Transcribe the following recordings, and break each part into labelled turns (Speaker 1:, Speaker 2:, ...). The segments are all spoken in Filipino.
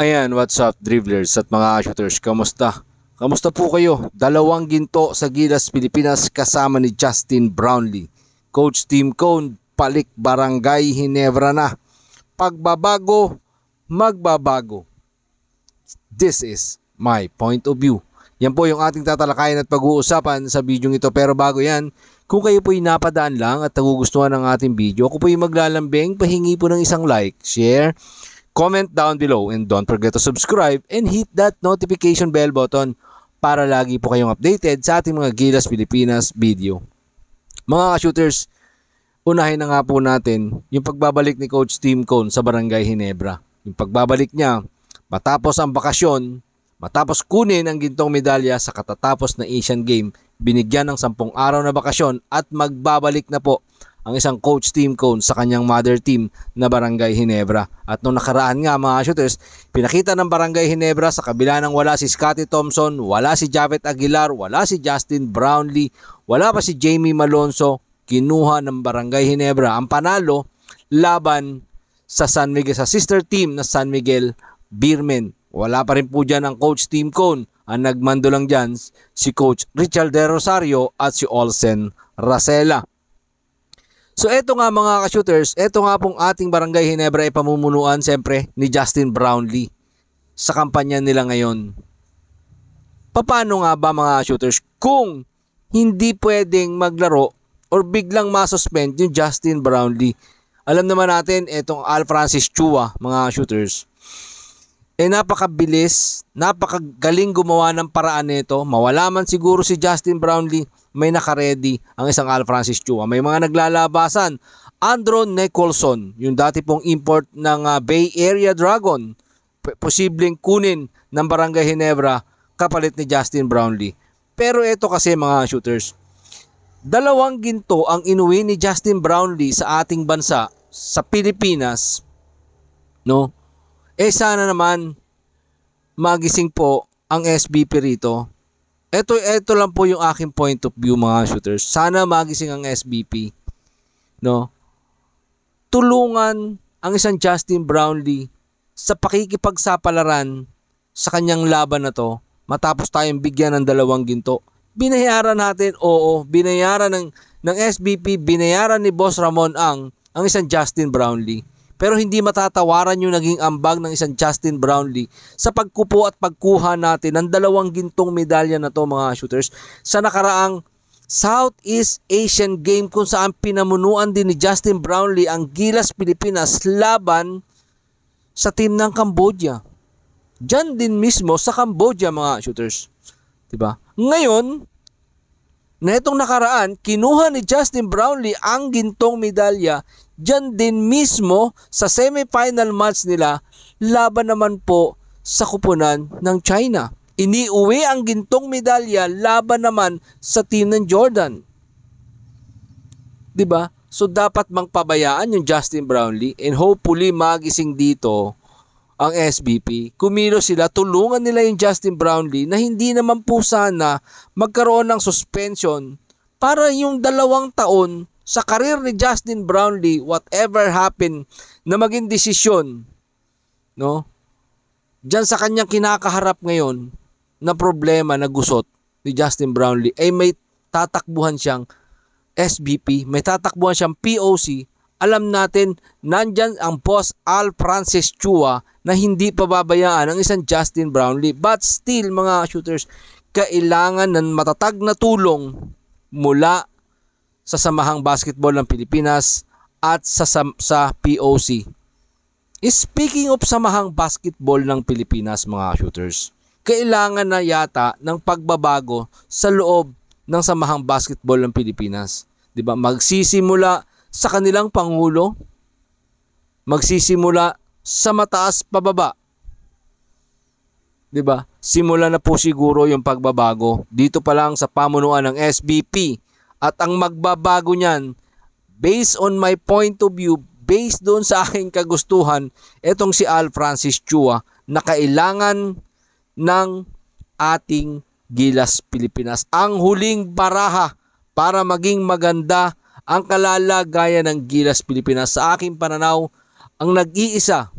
Speaker 1: Ayan, what's up dribblers at mga shooters, kamusta? Kamusta po kayo? Dalawang ginto sa Gilas Pilipinas kasama ni Justin Brownlee. Coach Team Cone, Palik Barangay Hinebra na. Pagbabago, magbabago. This is my point of view. Yan po yung ating tatalakayan at pag-uusapan sa video ito. Pero bago yan, kung kayo po'y napadaan lang at nagugustuhan ng ating video, ako po'y maglalambing, pahingi po ng isang like, share, Comment down below and don't forget to subscribe and hit that notification bell button para lagi po kayong updated sa ating mga Gilas Pilipinas video. Mga shooters, unahin na nga po natin yung pagbabalik ni Coach Tim Cone sa Barangay Hinebra. Yung pagbabalik niya matapos ang bakasyon, matapos kunin ang gintong medalya sa katatapos na Asian Game, binigyan ng sampung araw na bakasyon at magbabalik na po ang isang coach team cone sa kanyang mother team na Barangay Hinebra. At nung nakaraan nga mga shooters, pinakita ng Barangay Hinebra sa kabila ng wala si Scotty Thompson, wala si Javet Aguilar, wala si Justin Brownlee, wala pa si Jamie Malonzo, kinuha ng Barangay Hinebra ang panalo laban sa San Miguel sa sister team na San Miguel Birmen. Wala pa rin po dyan ang coach team cone. Ang nagmando lang dyan si coach Richard De Rosario at si Olsen Rasela. So eto nga mga ka-shooters, eto nga pong ating Barangay Hinebra ay pamumunuan siyempre ni Justin Brownlee sa kampanya nila ngayon. Paano nga ba mga shooters kung hindi pwedeng maglaro or biglang masuspend yung Justin Brownlee? Alam naman natin etong Al Francis Chua mga shooters. Eh napakabilis, napakagaling gumawa ng paraan nito. Mawala man siguro si Justin Brownlee may nakaredy ang isang Al Francis Chua. May mga naglalabasan. Andro Nicholson, yung dati pong import ng uh, Bay Area Dragon, posibleng kunin ng Barangay Ginebra kapalit ni Justin Brownlee. Pero ito kasi mga shooters, dalawang ginto ang inuwi ni Justin Brownlee sa ating bansa, sa Pilipinas, no? Eh sana naman magising po ang SBP rito ito, ito lang po yung aking point of view mga shooters. Sana magising ang SBP. No? Tulungan ang isang Justin Brownlee sa pakikipagsapalaran sa kanyang laban na to matapos tayong bigyan ng dalawang ginto. Binayaran natin, oo, binayaran ng, ng SBP, binayaran ni Boss Ramon ang, ang isang Justin Brownlee pero hindi matatawaran yung naging ambag ng isang Justin Brownlee sa pagkupo at pagkuha natin ng dalawang gintong medalya na to mga shooters sa nakaraang Southeast Asian Game kung saan pinamunuan din ni Justin Brownlee ang Gilas Pilipinas laban sa team ng Cambodia. Diyan din mismo sa Cambodia mga shooters. 'Di ba? Ngayon, na itong nakaraan, kinuha ni Justin Brownlee ang gintong medalya Diyan din mismo sa semifinal match nila, laban naman po sa kupunan ng China. Iniuwi ang gintong medalya laban naman sa team ng Jordan. 'Di ba? So dapat mangpabayaan yung Justin Brownlee and hopefully magising dito ang SBP. Kumilo sila, tulungan nila yung Justin Brownlee na hindi naman po sana magkaroon ng suspension para yung dalawang taon sa karir ni Justin Brownlee whatever happen na maging desisyon no diyan sa kanyang kinakaharap ngayon na problema na gusot ni Justin Brownlee ay may tatakbuhan siyang SBP, may tatakbuhan siyang POC. Alam natin, nandyan ang boss Al Francis Chua na hindi pababayaan ang isang Justin Brownlee. But still, mga shooters, kailangan ng matatag na tulong mula sa Samahang Basketball ng Pilipinas at sa, sa POC. Speaking of Samahang Basketball ng Pilipinas mga shooters, kailangan na yata ng pagbabago sa loob ng Samahang Basketball ng Pilipinas. 'Di ba? Magsisimula sa kanilang pangulo, magsisimula sa mataas pababa. 'Di ba? Simula na po siguro yung pagbabago dito pa lang sa pamunuan ng SBP at ang magbabago niyan, based on my point of view, based doon sa aking kagustuhan, etong si Al Francis Chua na kailangan ng ating Gilas Pilipinas. Ang huling baraha para maging maganda ang kalalagayan ng Gilas Pilipinas. Sa aking pananaw, ang nag-iisa,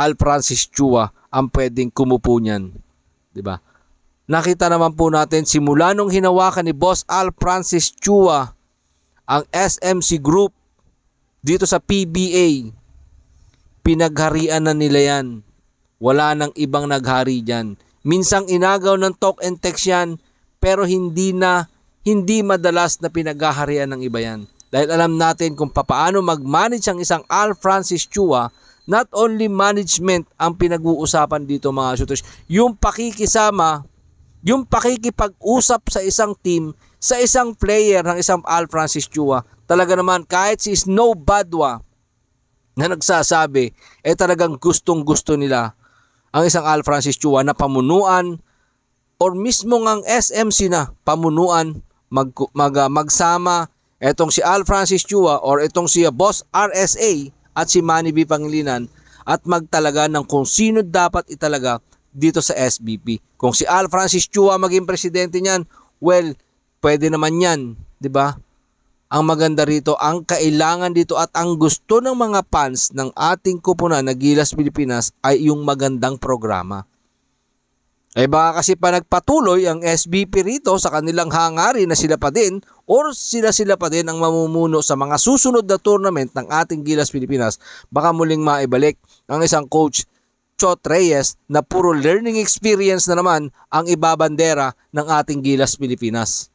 Speaker 1: Al Francis Chua, ang pwedeng kumupo niyan. 'Di ba? Nakita naman po natin simula nung hinawakan ni Boss Al Francis Chua ang SMC Group dito sa PBA, pinagharian na nila yan. Wala nang ibang naghari dyan. Minsang inagaw ng talk and text yan, pero hindi na, hindi madalas na pinaghaharian ng iba yan. Dahil alam natin kung paano mag-manage ang isang Al Francis Chua, not only management ang pinag-uusapan dito mga shooters, yung pakikisama yung pakikipag-usap sa isang team, sa isang player ng isang Al Francis Chua, talaga naman kahit si Snow Badwa na nagsasabi, eh talagang gustong gusto nila ang isang Al Francis Chua na pamunuan or mismo ngang SMC na pamunuan mag, mag, ah, magsama etong si Al Francis Chua or etong si ah, Boss RSA at si Manny B. Pangilinan at magtalaga ng kung sino dapat italaga dito sa SBP. Kung si Al Francis Chua maging presidente niyan, well, pwede naman 'yan, 'di ba? Ang maganda rito, ang kailangan dito at ang gusto ng mga fans ng ating kupunan na Gilas Pilipinas ay yung magandang programa. Eh baka kasi pa nagpatuloy ang SBP rito sa kanilang hangarin na sila pa din or sila-sila pa din ang mamumuno sa mga susunod na tournament ng ating Gilas Pilipinas, baka muling maibalik ang isang coach Chot Reyes na puro learning experience na naman ang ibabandera ng ating Gilas Pilipinas.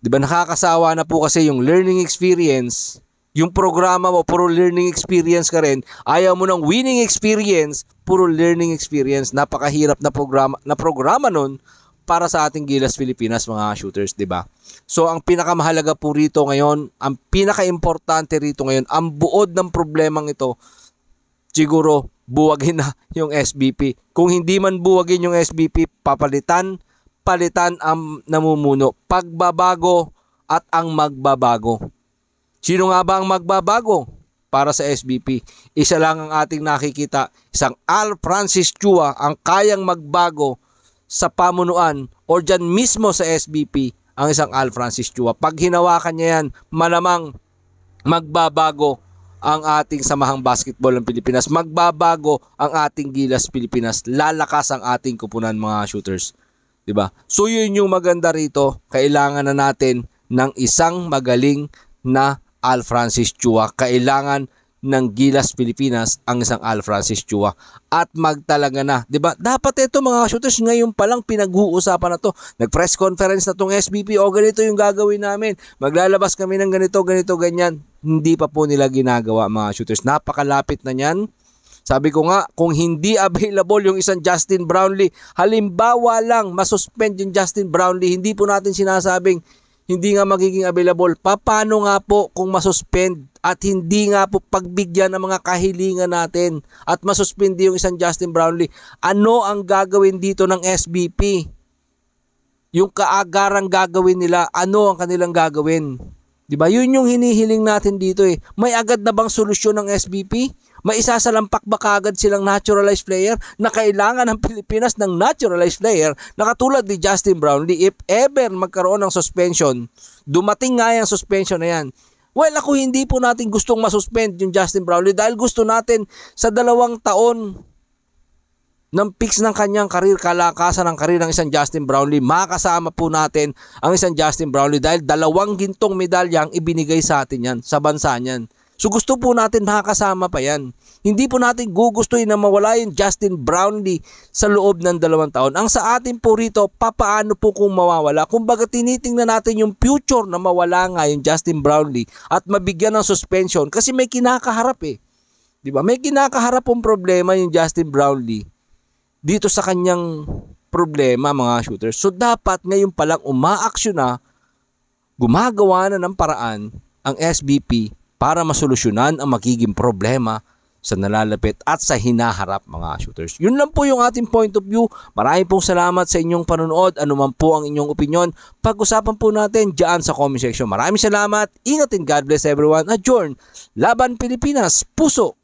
Speaker 1: Di ba nakakasawa na po kasi yung learning experience, yung programa mo puro learning experience ka rin, ayaw mo ng winning experience, puro learning experience. Napakahirap na programa na programa nun para sa ating Gilas Pilipinas mga shooters, 'di ba? So ang pinakamahalaga po rito ngayon, ang pinakaimportante rito ngayon, ang buod ng problemang ito siguro buwagin na yung SBP. Kung hindi man buwagin yung SBP, papalitan, palitan ang namumuno. Pagbabago at ang magbabago. Sino nga ba ang magbabago para sa SBP? Isa lang ang ating nakikita, isang Al Francis Chua ang kayang magbago sa pamunuan or dyan mismo sa SBP ang isang Al Francis Chua. Pag hinawakan niya yan, malamang magbabago ang ating samahang basketball ng Pilipinas. Magbabago ang ating Gilas Pilipinas. Lalakas ang ating kupunan mga shooters. 'Di ba? So yun yung maganda rito. Kailangan na natin ng isang magaling na Al Francis Chua. Kailangan ng Gilas Pilipinas ang isang Al Francis Chua at magtalaga na. 'di ba? Dapat ito mga shooters ngayon pa lang pinag-uusapan na 'to. Nag-press conference na tong SBP o ganito yung gagawin namin. Maglalabas kami ng ganito, ganito, ganyan. Hindi pa po nila ginagawa mga shooters. Napakalapit na niyan. Sabi ko nga, kung hindi available yung isang Justin Brownlee, halimbawa lang masuspend yung Justin Brownlee, hindi po natin sinasabing hindi nga magiging available. Paano nga po kung masuspend at hindi nga po pagbigyan ng mga kahilingan natin at masuspindi yung isang Justin Brownlee? Ano ang gagawin dito ng SBP? Yung kaagarang gagawin nila, ano ang kanilang gagawin? 'Di ba? Yun yung hinihiling natin dito eh. May agad na bang solusyon ng SBP? maisasalampak ba kagad silang naturalized player na kailangan ng Pilipinas ng naturalized player na katulad ni Justin Brownlee if ever magkaroon ng suspension, dumating nga yung suspension na yan. Well, ako hindi po natin gustong masuspend yung Justin Brownlee dahil gusto natin sa dalawang taon ng peaks ng kanyang karir, kalakasan ng karir ng isang Justin Brownlee. Makasama po natin ang isang Justin Brownlee dahil dalawang gintong medalya ang ibinigay sa atin yan, sa bansa niyan. So gusto po natin nakakasama pa yan. Hindi po natin gugustuhin na mawala yung Justin Brownlee sa loob ng dalawang taon. Ang sa atin po rito, papaano po kung mawawala? Kung baga tinitingnan natin yung future na mawala nga yung Justin Brownlee at mabigyan ng suspension kasi may kinakaharap eh. Di ba? May kinakaharap pong problema yung Justin Brownlee dito sa kanyang problema mga shooters. So dapat ngayon palang umaaksyon na, gumagawa na ng paraan ang SBP para masolusyonan ang magiging problema sa nalalapit at sa hinaharap mga shooters. Yun lang po yung ating point of view. Maraming pong salamat sa inyong panonood. Ano man po ang inyong opinion, pag-usapan po natin dyan sa comment section. Maraming salamat. Ingat and God bless everyone. Adjourn. Laban Pilipinas. Puso.